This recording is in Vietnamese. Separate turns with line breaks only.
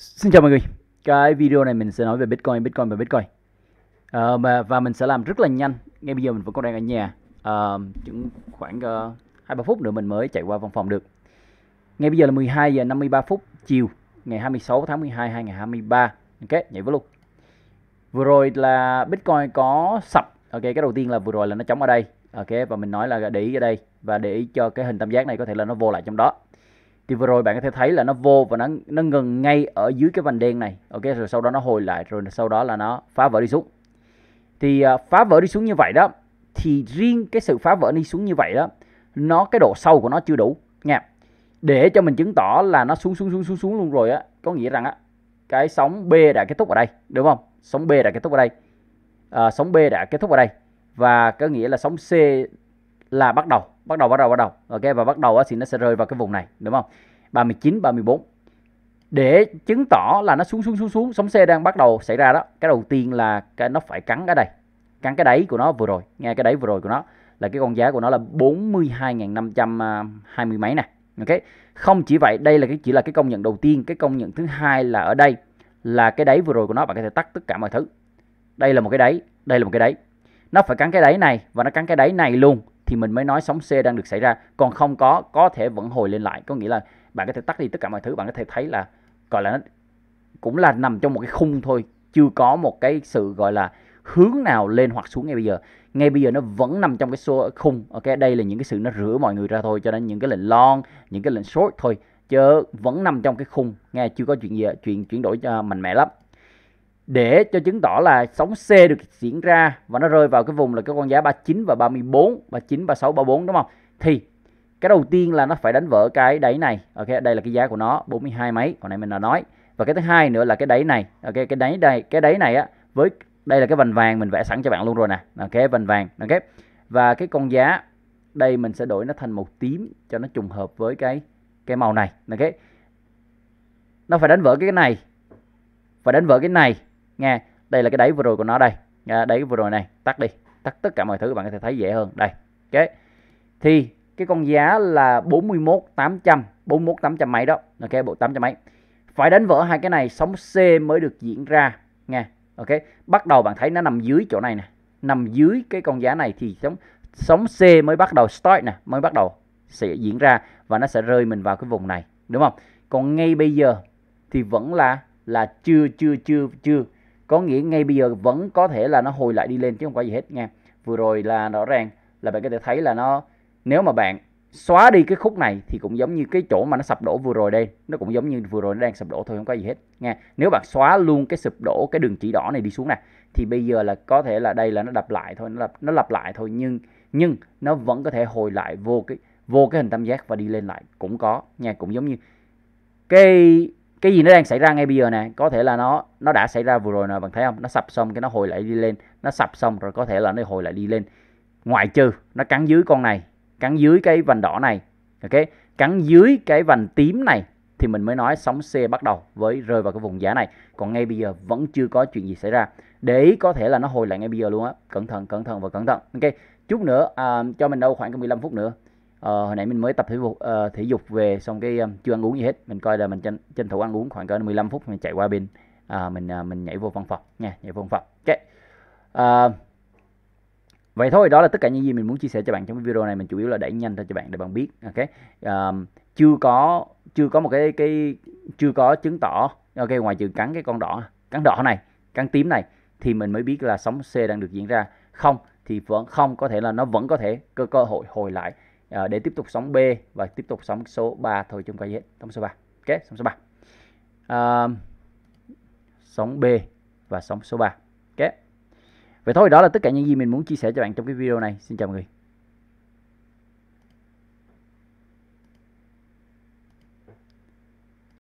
Xin chào mọi người Cái video này mình sẽ nói về Bitcoin, Bitcoin và Bitcoin à, mà, Và mình sẽ làm rất là nhanh Ngay bây giờ mình vẫn còn đang ở nhà à, Khoảng uh, ờ, 2-3 phút nữa mình mới chạy qua văn phòng được Ngay bây giờ là 12 giờ 53 phút chiều Ngày 26 tháng 12, 2023 Ok, nhảy vào luôn Vừa rồi là Bitcoin có sập Ok, cái đầu tiên là vừa rồi là nó chống ở đây Ok, và mình nói là để ý ở đây Và để ý cho cái hình tam giác này có thể là nó vô lại trong đó thì vừa rồi bạn có thể thấy là nó vô và nó nó ngừng ngay ở dưới cái vành đen này ok rồi sau đó nó hồi lại rồi sau đó là nó phá vỡ đi xuống thì uh, phá vỡ đi xuống như vậy đó thì riêng cái sự phá vỡ đi xuống như vậy đó nó cái độ sâu của nó chưa đủ nha để cho mình chứng tỏ là nó xuống xuống xuống xuống xuống luôn rồi á có nghĩa rằng á cái sóng B đã kết thúc ở đây đúng không sóng B đã kết thúc ở đây à, sóng B đã kết thúc ở đây và có nghĩa là sóng C là bắt đầu bắt đầu bắt đầu bắt đầu ok và bắt đầu thì nó sẽ rơi vào cái vùng này đúng không 39 34 để chứng tỏ là nó xuống xuống xuống xuống sóng xe đang bắt đầu xảy ra đó cái đầu tiên là cái nó phải cắn ở đây cắn cái đáy của nó vừa rồi nghe cái đáy vừa rồi của nó là cái con giá của nó là 42.520 mấy nè ok không chỉ vậy đây là cái chỉ là cái công nhận đầu tiên cái công nhận thứ hai là ở đây là cái đáy vừa rồi của nó bạn có thể tắt tất cả mọi thứ đây là một cái đáy đây là một cái đáy nó phải cắn cái đáy này và nó cắn cái đáy này luôn thì mình mới nói sóng C đang được xảy ra còn không có có thể vẫn hồi lên lại có nghĩa là bạn có thể tắt đi tất cả mọi thứ bạn có thể thấy là gọi là nó cũng là nằm trong một cái khung thôi chưa có một cái sự gọi là hướng nào lên hoặc xuống ngay bây giờ ngay bây giờ nó vẫn nằm trong cái số khung ok đây là những cái sự nó rửa mọi người ra thôi cho nên những cái lệnh long những cái lệnh short thôi chứ vẫn nằm trong cái khung nghe chưa có chuyện gì à? chuyện chuyển đổi cho à, mạnh mẽ lắm để cho chứng tỏ là sóng C được diễn ra và nó rơi vào cái vùng là cái con giá 39 và 34, 39, 36, 34 đúng không? Thì cái đầu tiên là nó phải đánh vỡ cái đáy này. Ok, đây là cái giá của nó 42 mấy, hồi nãy mình đã nói. Và cái thứ hai nữa là cái đáy này. Ok, cái đáy đây, cái đáy này á với đây là cái vành vàng mình vẽ sẵn cho bạn luôn rồi nè. Ok, vành vàng, ok. Và cái con giá đây mình sẽ đổi nó thành màu tím cho nó trùng hợp với cái cái màu này. Ok. Nó phải đánh vỡ cái này. Phải đánh vỡ cái này nghe đây là cái đáy vừa rồi của nó đây à, đáy vừa rồi này tắt đi tắt tất cả mọi thứ bạn có thể thấy dễ hơn đây ok thì cái con giá là 41 800 41 800 mấy đó ok bộ 800 mấy phải đánh vỡ hai cái này sóng C mới được diễn ra nghe ok bắt đầu bạn thấy nó nằm dưới chỗ này nè nằm dưới cái con giá này thì sóng sóng C mới bắt đầu start nè mới bắt đầu sẽ diễn ra và nó sẽ rơi mình vào cái vùng này đúng không còn ngay bây giờ thì vẫn là là chưa chưa chưa chưa có nghĩa ngay bây giờ vẫn có thể là nó hồi lại đi lên chứ không có gì hết nha vừa rồi là rõ ràng là bạn có thể thấy là nó nếu mà bạn xóa đi cái khúc này thì cũng giống như cái chỗ mà nó sập đổ vừa rồi đây nó cũng giống như vừa rồi nó đang sập đổ thôi không có gì hết nha nếu bạn xóa luôn cái sụp đổ cái đường chỉ đỏ này đi xuống này thì bây giờ là có thể là đây là nó đập lại thôi nó lặp nó lặp lại thôi nhưng nhưng nó vẫn có thể hồi lại vô cái vô cái hình tam giác và đi lên lại cũng có nha cũng giống như cái cái gì nó đang xảy ra ngay bây giờ nè có thể là nó nó đã xảy ra vừa rồi nè bạn thấy không nó sập xong cái nó hồi lại đi lên nó sập xong rồi có thể là nó hồi lại đi lên ngoại trừ nó cắn dưới con này cắn dưới cái vành đỏ này ok cắn dưới cái vành tím này thì mình mới nói sóng C bắt đầu với rơi vào cái vùng giá này còn ngay bây giờ vẫn chưa có chuyện gì xảy ra để có thể là nó hồi lại ngay bây giờ luôn á cẩn thận cẩn thận và cẩn thận ok chút nữa à, cho mình đâu khoảng 15 phút nữa Ờ, hồi nãy mình mới tập thể dục uh, thể dục về xong cái um, chưa ăn uống gì hết mình coi là mình tranh, tranh thủ ăn uống khoảng cỡ 15 phút mình chạy qua bên uh, mình uh, mình nhảy vô văn phòng nha nhảy vô văn phòng ok uh, vậy thôi đó là tất cả những gì mình muốn chia sẻ cho bạn trong cái video này mình chủ yếu là đẩy nhanh ra cho bạn để bạn biết ok um, chưa có chưa có một cái cái chưa có chứng tỏ ok ngoài trừ cắn cái con đỏ cắn đỏ này cắn tím này thì mình mới biết là sóng C đang được diễn ra không thì vẫn không có thể là nó vẫn có thể cơ cơ hội hồi lại Ờ, để tiếp tục sóng B và tiếp tục sóng số 3 thôi chúng ta hết sóng số 3 ok sóng số 3 à, ờ, sóng B và sóng số 3 ok vậy thôi đó là tất cả những gì mình muốn chia sẻ cho bạn trong cái video này xin chào mọi người